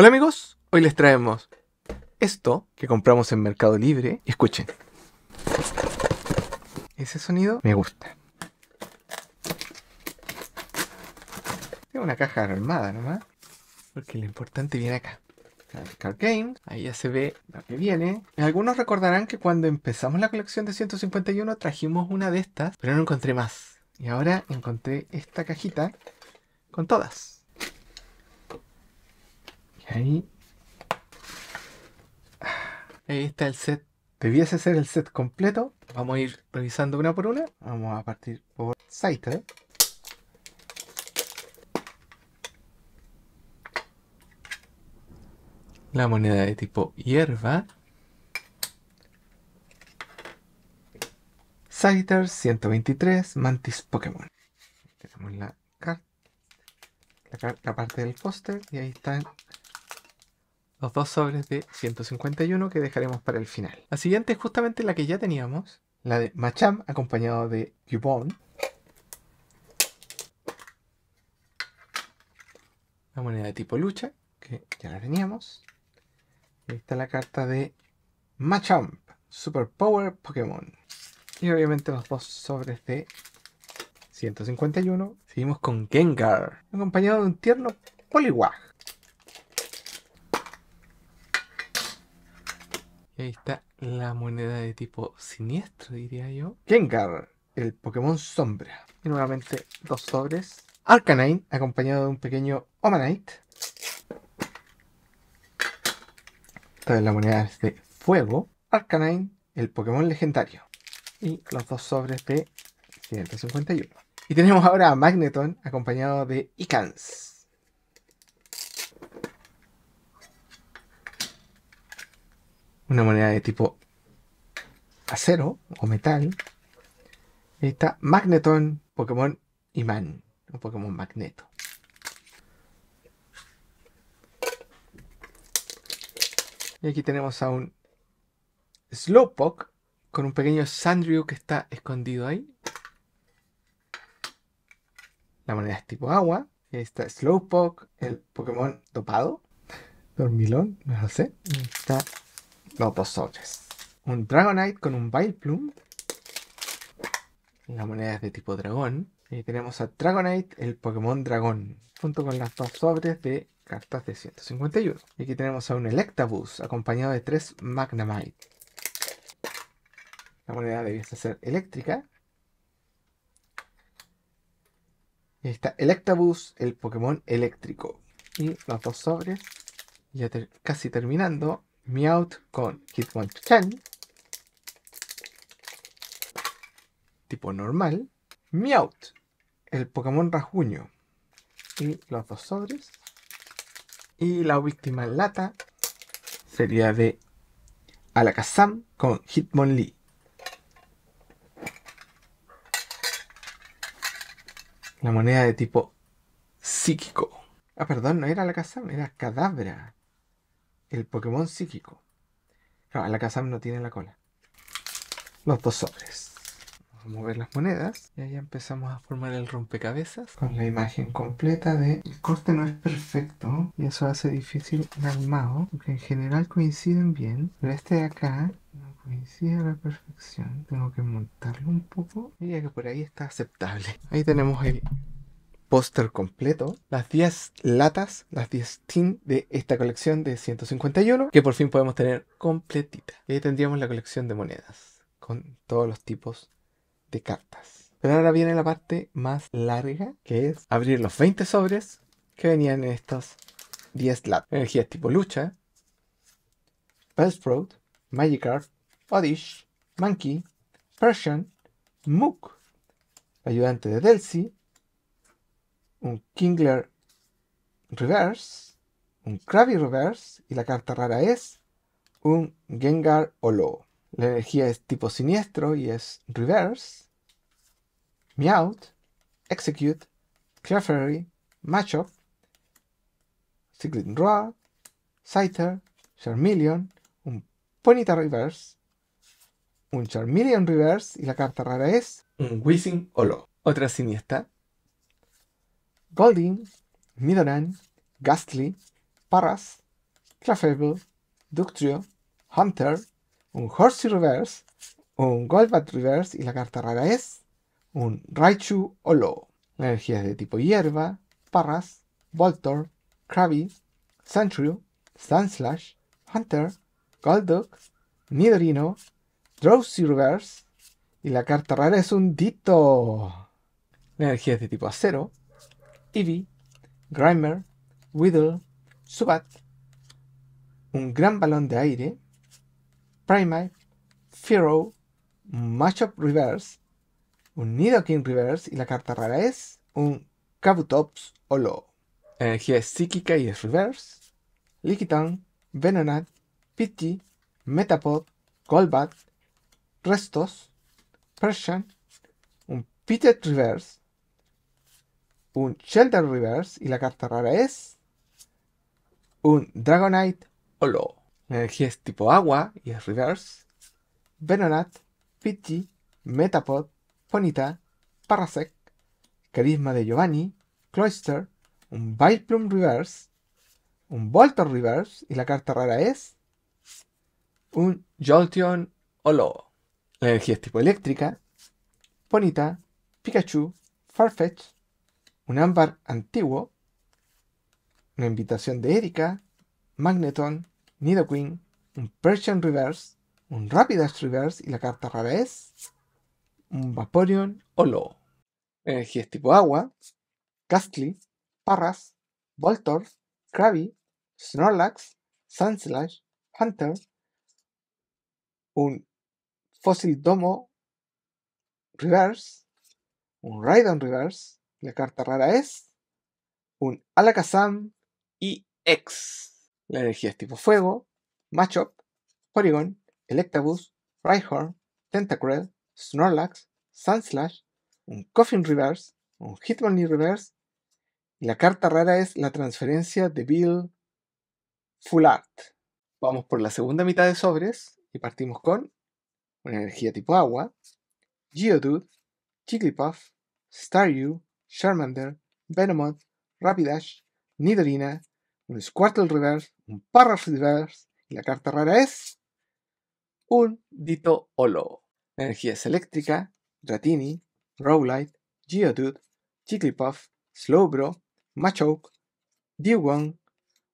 Hola amigos, hoy les traemos esto que compramos en Mercado Libre. Escuchen. Ese sonido me gusta. Tengo una caja armada nomás. Porque lo importante viene acá. Card ahí ya se ve lo que viene. Algunos recordarán que cuando empezamos la colección de 151 trajimos una de estas, pero no encontré más. Y ahora encontré esta cajita con todas. Ahí. está el set. Debiese ser el set completo. Vamos a ir revisando una por una. Vamos a partir por Scyther. La moneda de tipo hierba. Scyther 123, Mantis Pokémon. Tenemos la carta, la, parte del póster y ahí está los dos sobres de 151 que dejaremos para el final. La siguiente es justamente la que ya teníamos, la de Machamp acompañado de Cubone. La moneda de tipo lucha, que ya la teníamos. Y ahí está la carta de Machamp, Super Power Pokémon. Y obviamente los dos sobres de 151. Seguimos con Gengar, acompañado de un tierno Poliwag. Ahí está la moneda de tipo siniestro, diría yo. Gengar, el Pokémon Sombra. Y nuevamente dos sobres. Arcanine, acompañado de un pequeño Omanite. Esta es la moneda de fuego. Arcanine, el Pokémon legendario. Y los dos sobres de 151. Y tenemos ahora a Magneton, acompañado de Icans. una moneda de tipo acero o metal. Ahí está Magneton, Pokémon Imán, un Pokémon Magneto. Y aquí tenemos a un Slowpoke con un pequeño Sandrew que está escondido ahí. La moneda es tipo agua. Y ahí está Slowpoke, el Pokémon dopado. Dormilón, no lo sé. ahí está los dos sobres. Un Dragonite con un Plum, La moneda es de tipo dragón. Y tenemos a Dragonite, el Pokémon dragón. Junto con las dos sobres de cartas de 151. Y aquí tenemos a un Electabuzz acompañado de tres Magnamite. La moneda debiese ser eléctrica. Y ahí está Electabuzz, el Pokémon eléctrico. Y los dos sobres. Ya casi terminando. Meowth con Hitmonchan. Tipo normal. Meowth, el Pokémon Rajuño. Y los dos sobres. Y la víctima lata sería de Alakazam con Hitmonlee. La moneda de tipo psíquico. Ah, perdón, no era Alakazam, era Cadabra el Pokémon psíquico. No, la casa no tiene la cola. Los dos sobres. Vamos a mover las monedas. Y ahí empezamos a formar el rompecabezas. Con la imagen completa de... El corte no es perfecto. Y eso hace difícil el armado. Porque en general coinciden bien. Pero este de acá no coincide a la perfección. Tengo que montarlo un poco. Mira que por ahí está aceptable. Ahí tenemos el póster completo, las 10 latas, las 10 tin de esta colección de 151 que por fin podemos tener completita. Y ahí tendríamos la colección de monedas con todos los tipos de cartas. Pero ahora viene la parte más larga, que es abrir los 20 sobres que venían en estas 10 latas. Energías tipo lucha, Bellsprout, Magikarp, Oddish, Monkey, Persian, Mook, ayudante de Delcy, un Kingler Reverse, un Krabby Reverse y la carta rara es un Gengar Olo. La energía es tipo siniestro y es Reverse, Meowth, Execute, Clefairy, Machop Secret Roar, Scyther, Charmeleon, un Ponyta Reverse, un Charmeleon Reverse y la carta rara es un Wishing Olo. Otra siniestra Golding, Midoran, Gastly, Paras, Clefable, Ductrio, Hunter, un Horsey Reverse, un Goldbat Reverse y la carta rara es un Raichu Olo. La energía es de tipo hierba, Parras, Voltor, Krabby, Sandshrew, Sunslash, Hunter, Golduck, Nidorino, Drowsy Reverse y la carta rara es un Ditto. La energía es de tipo acero, Ivy, Grimer, Whittle, Subat, un gran balón de aire, Primate, Fero Mashup Reverse, un Nidoking Reverse y la carta rara es un Kabutops Olo. Energía psíquica y es reverse. Lickitung, Venonat, Pity, Metapod, Golbat, Restos, Persian, un Pitted Reverse, un Shelter Reverse y la carta rara es un Dragonite Olo. La energía es tipo agua y es reverse. Venonat, Pidgey, Metapod, Ponita, Parasec, Carisma de Giovanni, Cloister, un Vileplume Reverse, un Voltor Reverse y la carta rara es un Jolteon Olo. La energía es tipo eléctrica, Ponita, Pikachu, Farfetch, un ámbar antiguo, una invitación de Erika, Magneton, Nidoqueen, un Persian Reverse, un Rapidash Reverse y la carta rara es un Vaporeon Olo. Energías tipo agua, Castly, Parras, Voltor, Krabby, Snorlax, Sunslash, Hunter, un Fossil Domo Reverse, un Raidon Reverse, la carta rara es un Alakazam y X. La energía es tipo fuego, Machop, Porygon, Electabuzz, Rhyhorn, Tentacruel, Snorlax, Sunslash, un Coffin Reverse, un Hitmonlee Reverse. Y la carta rara es la transferencia de Bill Full Art. Vamos por la segunda mitad de sobres y partimos con una energía tipo agua, Geodude, Jigglypuff, Staryu, Charmander, Venomoth, Rapidash, Nidorina, un Squirtle Reverse, un Reverse, y la carta rara es un Dito Olo. Energías eléctrica, Dratini, Rowlight, Geodude, Puff, Slowbro, Machoke, Dewgong,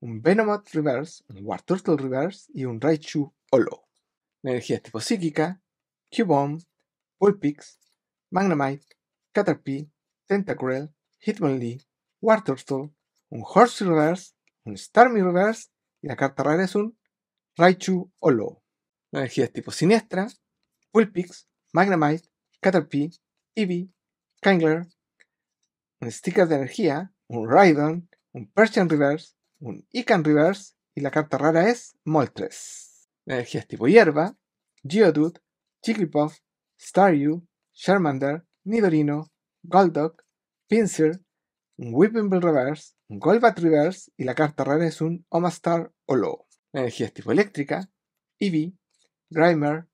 un Venomoth Reverse, un War Turtle Reverse y un Raichu Olo. Energías tipo psíquica, Cubone Pulpix, Magnemite, Caterpie, Tentacruel, Hitmonlee, Wartortle, un Horse Reverse, un Starmie Reverse y la carta rara es un Raichu Olo. La energía es tipo siniestra, Pulpix, Magnemite, Caterpie, Eevee, Kangler, un sticker de energía, un Raidon, un Persian Reverse, un Ican Reverse y la carta rara es Moltres. La energía tipo hierba, Geodude, Jigglypuff, Staryu, Charmander, Nidorino, Golduck, Pinsir, Whipple Reverse, Golbat Reverse y la carta rara es un Omastar Olo. La energía es tipo eléctrica, Eevee, Grimer,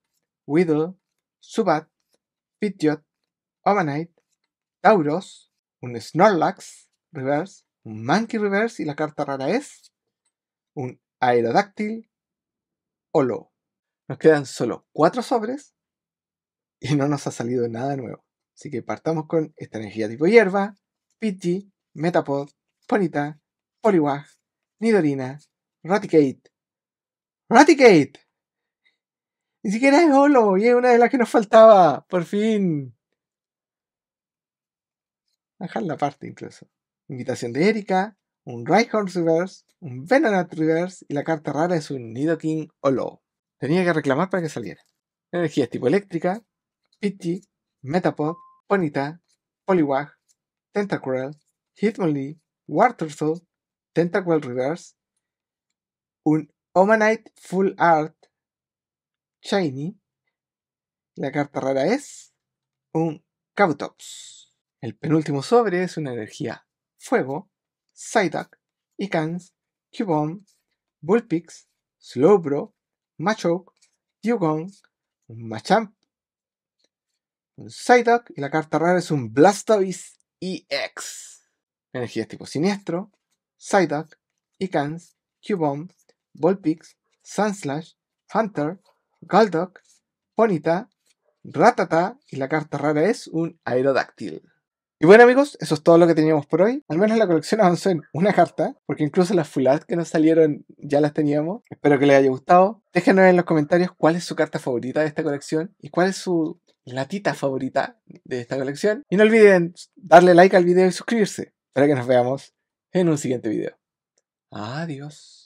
Weedle, Subat, Pidgeot, Omanite, Tauros, un Snorlax Reverse, un Monkey Reverse y la carta rara es un Aerodáctil Olo. Nos quedan solo cuatro sobres y no nos ha salido nada nuevo. Así que partamos con esta energía tipo hierba, Pidgey, Metapod, Ponita, Poliwag, Nidorina, Raticate. ¡Raticate! Ni siquiera es Holo y es una de las que nos faltaba, por fin. Bajar la parte incluso. Invitación de Erika, un Rhyhorn Reverse, un Venonat Reverse y la carta rara es un Nidoking Holo. Tenía que reclamar para que saliera. Energías tipo eléctrica, Pidgey, Metapod, Ponita, Poliwag, Tentacruel, Hitmonlee, Waterfall, Tentacruel Reverse, un Omanite Full Art Shiny, la carta rara es un Kabutops. El penúltimo sobre es una energía Fuego, Psyduck, Icans, Cubone, Bullpix, Slowbro, Machoke, Dugong, Machamp un Psyduck y la carta rara es un Blastoise EX. Energías tipo Siniestro, Psyduck, Icans, Cubone, Volpix, Sunslash, Hunter, Golduck, Ponita, Ratata y la carta rara es un Aerodactyl. Y bueno amigos, eso es todo lo que teníamos por hoy. Al menos la colección avanzó en una carta, porque incluso las full que nos salieron ya las teníamos. Espero que les haya gustado. Déjenos en los comentarios cuál es su carta favorita de esta colección y cuál es su latita favorita de esta colección. Y no olviden darle like al video y suscribirse para que nos veamos en un siguiente video. Adiós.